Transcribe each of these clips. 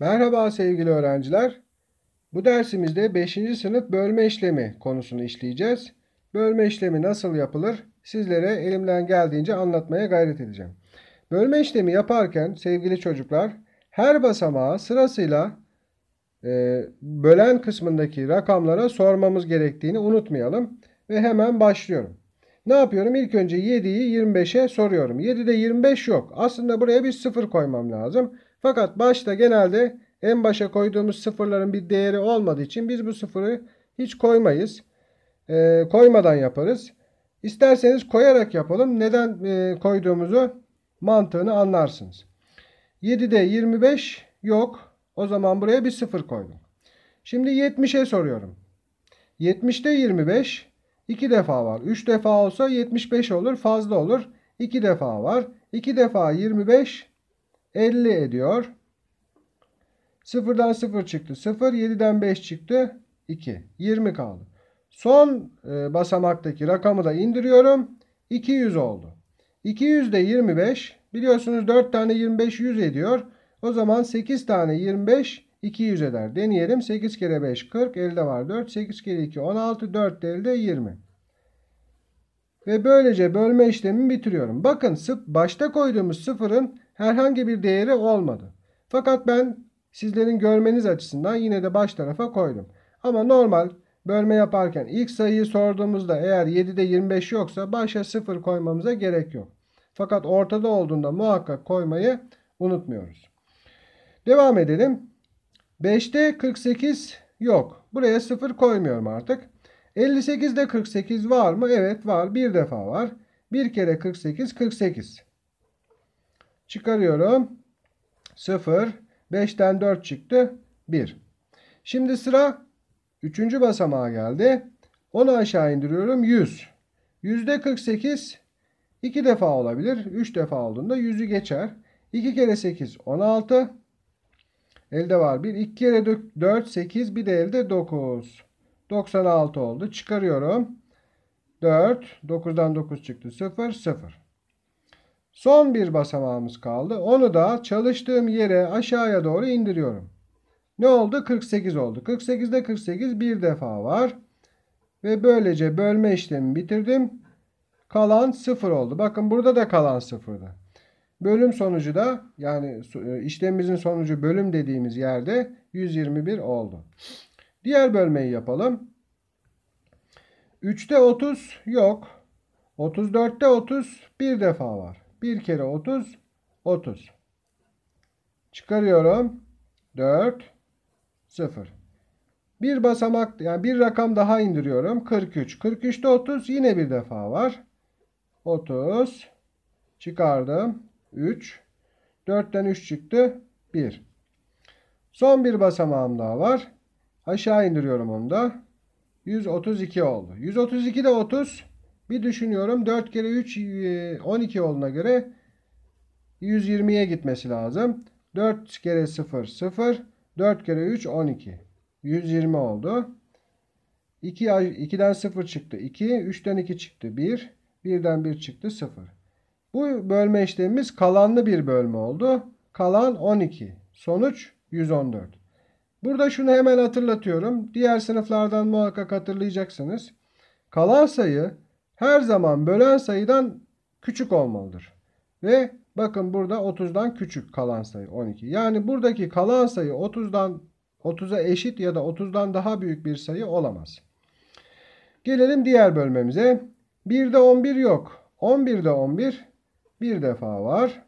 Merhaba sevgili öğrenciler. Bu dersimizde 5. sınıf bölme işlemi konusunu işleyeceğiz. Bölme işlemi nasıl yapılır sizlere elimden geldiğince anlatmaya gayret edeceğim. Bölme işlemi yaparken sevgili çocuklar her basamağı sırasıyla e, bölen kısmındaki rakamlara sormamız gerektiğini unutmayalım. Ve hemen başlıyorum. Ne yapıyorum? İlk önce 7'yi 25'e soruyorum. 7'de 25 yok. Aslında buraya bir sıfır koymam lazım. Fakat başta genelde en başa koyduğumuz sıfırların bir değeri olmadığı için biz bu sıfırı hiç koymayız. E, koymadan yaparız. İsterseniz koyarak yapalım. Neden e, koyduğumuzu mantığını anlarsınız. 7'de 25 yok. O zaman buraya bir sıfır koydum. Şimdi 70'e soruyorum. 70'de 25 iki defa var. 3 defa olsa 75 olur fazla olur. 2 defa var. 2 defa 25 50 ediyor. 0'dan 0 çıktı 0. 7'den 5 çıktı 2. 20 kaldı. Son e, basamaktaki rakamı da indiriyorum. 200 oldu. 200 de 25. Biliyorsunuz 4 tane 25 100 ediyor. O zaman 8 tane 25 200 eder. Deneyelim. 8 kere 5 40. Elde var 4. 8 kere 2 16. 4 de elde 20. Ve böylece bölme işlemini bitiriyorum. Bakın başta koyduğumuz 0'ın herhangi bir değeri olmadı. Fakat ben sizlerin görmeniz açısından yine de baş tarafa koydum. Ama normal bölme yaparken ilk sayıyı sorduğumuzda eğer 7'de 25 yoksa başa 0 koymamıza gerek yok. Fakat ortada olduğunda muhakkak koymayı unutmuyoruz. Devam edelim. 5'te 48 yok. Buraya 0 koymuyorum artık. 58'de 48 var mı? Evet var. Bir defa var. Bir kere 48 48. Çıkarıyorum. 0. 5'ten 4 çıktı. 1. Şimdi sıra 3. basamağa geldi. Onu aşağı indiriyorum. 100. %48 2 defa olabilir. 3 defa olduğunda 100'ü geçer. 2 kere 8 16. Elde var 1. 2 kere 4 8. Bir de elde 9. 96 oldu. Çıkarıyorum. 4. 9'dan 9 çıktı. 0 0. Son bir basamağımız kaldı. Onu da çalıştığım yere aşağıya doğru indiriyorum. Ne oldu? 48 oldu. 48'de 48 bir defa var. Ve böylece bölme işlemi bitirdim. Kalan 0 oldu. Bakın burada da kalan 0'dı. Bölüm sonucu da yani e, işlemimizin sonucu bölüm dediğimiz yerde 121 oldu. Diğer bölmeyi yapalım. 3'te 30 yok. 34'te 30 bir defa var. 1 kere 30 30. Çıkarıyorum. 4 0. Bir basamak yani bir rakam daha indiriyorum. 43. 43'te 30 yine bir defa var. 30 çıkardım. 3 4'ten 3 çıktı. 1. Son bir basamağım daha var. Aşağı indiriyorum onu da. 132 oldu. 132 de 30. Bir düşünüyorum 4 kere 3 12 e, olduğuna göre 120'ye gitmesi lazım. 4 kere 0 0 4 kere 3 12 120 oldu. 2, 2'den 0 çıktı 2 3'ten 2 çıktı 1 1'den 1 çıktı 0. Bu bölme işlemimiz kalanlı bir bölme oldu. Kalan 12. Sonuç 114. Burada şunu hemen hatırlatıyorum. Diğer sınıflardan muhakkak hatırlayacaksınız. Kalan sayı her zaman bölen sayıdan küçük olmalıdır. Ve bakın burada 30'dan küçük kalan sayı 12. Yani buradaki kalan sayı 30'dan 30'a eşit ya da 30'dan daha büyük bir sayı olamaz. Gelelim diğer bölmemize. 1'de 11 yok. 11'de 11 bir defa var.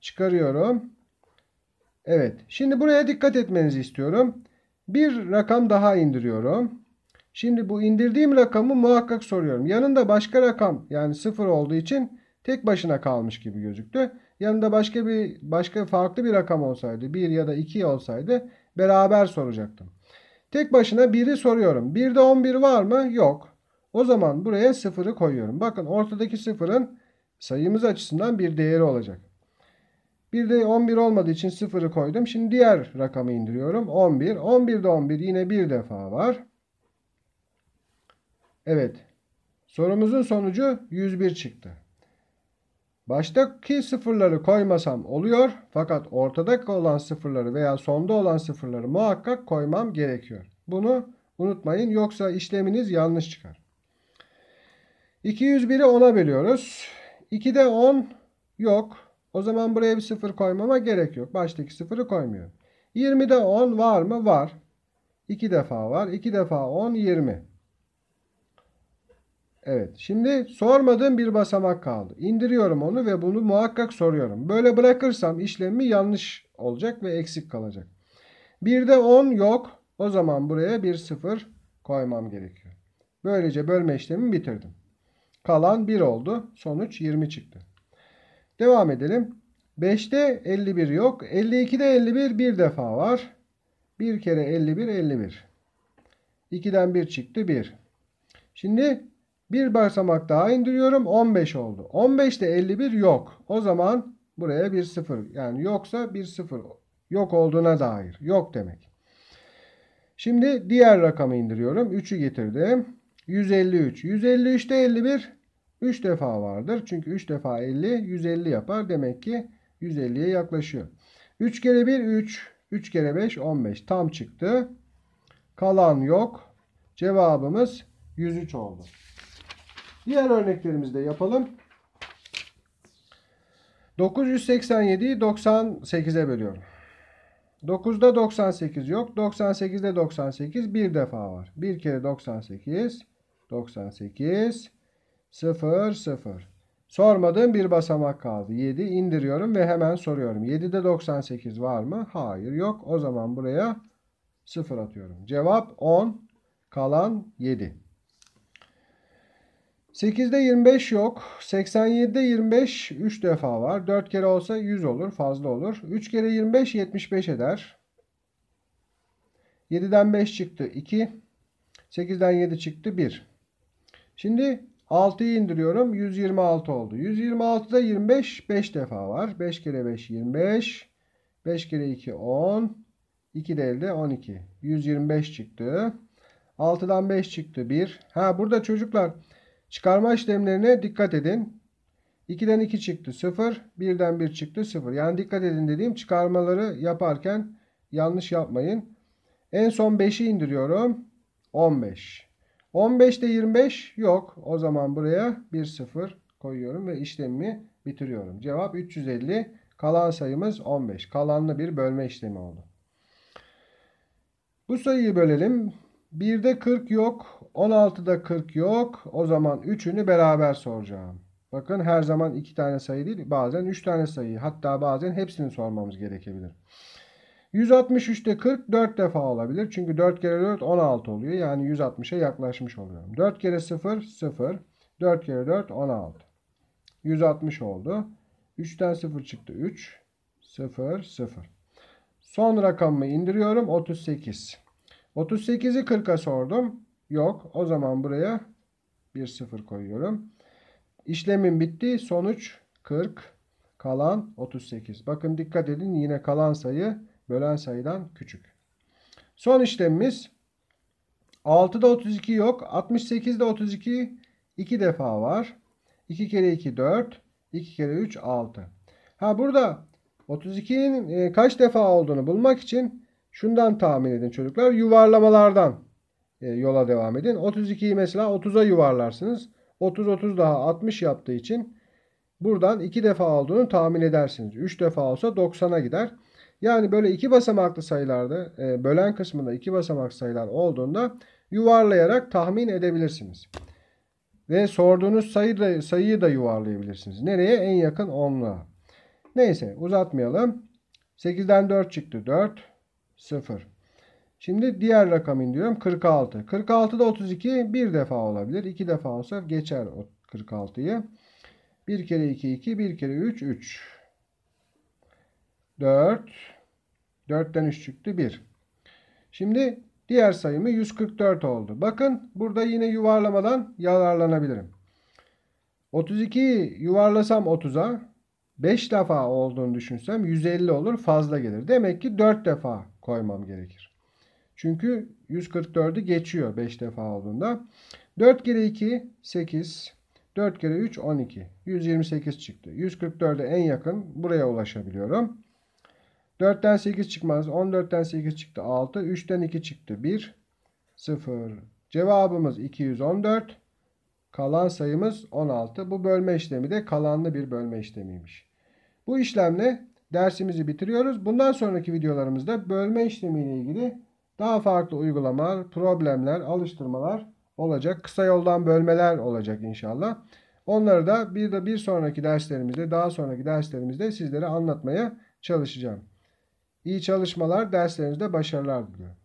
Çıkarıyorum. Evet. Şimdi buraya dikkat etmenizi istiyorum. Bir rakam daha indiriyorum. Şimdi bu indirdiğim rakamı muhakkak soruyorum. Yanında başka rakam yani 0 olduğu için tek başına kalmış gibi gözüktü. Yanında başka bir başka farklı bir rakam olsaydı 1 ya da 2 olsaydı beraber soracaktım. Tek başına 1'i soruyorum. 1'de 11 var mı? Yok. O zaman buraya 0'ı koyuyorum. Bakın ortadaki 0'ın sayımız açısından bir değeri olacak. Bir de 11 olmadığı için 0'ı koydum. Şimdi diğer rakamı indiriyorum. 11. 11'de 11 yine bir defa var. Evet. Sorumuzun sonucu 101 çıktı. Baştaki sıfırları koymasam oluyor fakat ortadaki olan sıfırları veya sonda olan sıfırları muhakkak koymam gerekiyor. Bunu unutmayın yoksa işleminiz yanlış çıkar. 201'i 10'a bölüyoruz. 2'de 10 yok. O zaman buraya bir sıfır koymama gerek yok. Baştaki sıfırı koymuyorum. 20'de 10 var mı? Var. 2 defa var. 2 defa 10 20. Evet. Şimdi sormadığım bir basamak kaldı. İndiriyorum onu ve bunu muhakkak soruyorum. Böyle bırakırsam işlemi yanlış olacak ve eksik kalacak. Bir de 10 yok. O zaman buraya bir 0 koymam gerekiyor. Böylece bölme işlemini bitirdim. Kalan 1 oldu. Sonuç 20 çıktı. Devam edelim. 5'te 51 yok. 52'de 51 bir defa var. Bir kere 51 51. 2'den 1 çıktı 1. Şimdi bir basamak daha indiriyorum. 15 oldu. 15'te 51 yok. O zaman buraya bir 0, Yani yoksa bir 0 Yok olduğuna dair. Yok demek. Şimdi diğer rakamı indiriyorum. 3'ü getirdim. 153. 153'te 51 3 defa vardır. Çünkü 3 defa 50 150 yapar. Demek ki 150'ye yaklaşıyor. 3 kere 1 3. 3 kere 5 15. Tam çıktı. Kalan yok. Cevabımız 103 oldu. Diğer örneklerimizde yapalım. 987'yi 98'e bölüyorum. 9'da 98 yok. 98'de 98 bir defa var. Bir kere 98. 98. 0 0. Sormadığım bir basamak kaldı. 7 indiriyorum ve hemen soruyorum. 7'de 98 var mı? Hayır yok. O zaman buraya 0 atıyorum. Cevap 10. Kalan 7. 8'de 25 yok. 87'de 25 3 defa var. 4 kere olsa 100 olur. Fazla olur. 3 kere 25 75 eder. 7'den 5 çıktı 2. 8'den 7 çıktı 1. Şimdi 6'yı indiriyorum. 126 oldu. 126'da 25 5 defa var. 5 kere 5 25. 5 kere 2 10. 2 de elde 12. 125 çıktı. 6'dan 5 çıktı 1. Ha burada çocuklar Çıkarma işlemlerine dikkat edin. 2'den 2 çıktı 0. 1'den 1 çıktı 0. Yani dikkat edin dediğim çıkarmaları yaparken yanlış yapmayın. En son 5'i indiriyorum. 15. 15'te 25 yok. O zaman buraya 1 0 koyuyorum ve işlemimi bitiriyorum. Cevap 350. Kalan sayımız 15. Kalanlı bir bölme işlemi oldu. Bu sayıyı bölelim. 1'de 40 yok. 16'da 40 yok. O zaman 3'ünü beraber soracağım. Bakın her zaman 2 tane sayı değil bazen 3 tane sayı hatta bazen hepsini sormamız gerekebilir. 163'te 40 4 defa olabilir. Çünkü 4 kere 4 16 oluyor. Yani 160'a yaklaşmış oluyorum. 4 kere 0 0. 4 kere 4 16. 160 oldu. 3'ten 0 çıktı 3. 0 0. Son rakamımı indiriyorum 38. 38'i 40'a sordum. Yok. O zaman buraya bir sıfır koyuyorum. İşlemin bitti. Sonuç 40. Kalan 38. Bakın dikkat edin yine kalan sayı bölen sayıdan küçük. Son işlemimiz 6'da 32 yok. 68'de 32 2 defa var. 2 kere 2 4. 2 kere 3 6. Ha burada 32'nin e, kaç defa olduğunu bulmak için Şundan tahmin edin çocuklar. Yuvarlamalardan e, yola devam edin. 32'yi mesela 30'a yuvarlarsınız. 30 30 daha 60 yaptığı için buradan 2 defa olduğunu tahmin edersiniz. 3 defa olsa 90'a gider. Yani böyle iki basamaklı sayılarda e, bölen kısmında iki basamak sayılar olduğunda yuvarlayarak tahmin edebilirsiniz. Ve sorduğunuz sayı da, sayıyı da yuvarlayabilirsiniz. Nereye? En yakın onluğa. Neyse uzatmayalım. 8'den 4 çıktı 4. 0. Şimdi diğer rakam indiriyorum. 46. 46 da 32 bir defa olabilir. 2 defa olsa geçer 46'yı. 1 kere 2 2. 1 kere 3 3. 4. 4'ten 3 çıktı 1. Şimdi diğer sayımı 144 oldu. Bakın burada yine yuvarlamadan yararlanabilirim. 32'yi yuvarlasam 30'a 5 defa olduğunu düşünsem 150 olur fazla gelir. Demek ki 4 defa koymam gerekir. Çünkü 144'ü geçiyor 5 defa olduğunda. 4 kere 2 8. 4 kere 3 12. 128 çıktı. 144'e en yakın buraya ulaşabiliyorum. 4'ten 8 çıkmaz. 14'ten 8 çıktı 6. 3'ten 2 çıktı 1. 0. Cevabımız 214. Kalan sayımız 16. Bu bölme işlemi de kalanlı bir bölme işlemiymiş. Bu işlemle dersimizi bitiriyoruz. Bundan sonraki videolarımızda bölme işlemiyle ilgili daha farklı uygulamalar, problemler, alıştırmalar olacak. Kısa yoldan bölmeler olacak inşallah. Onları da bir de bir sonraki derslerimizde, daha sonraki derslerimizde sizlere anlatmaya çalışacağım. İyi çalışmalar, derslerinizde başarılar diliyorum.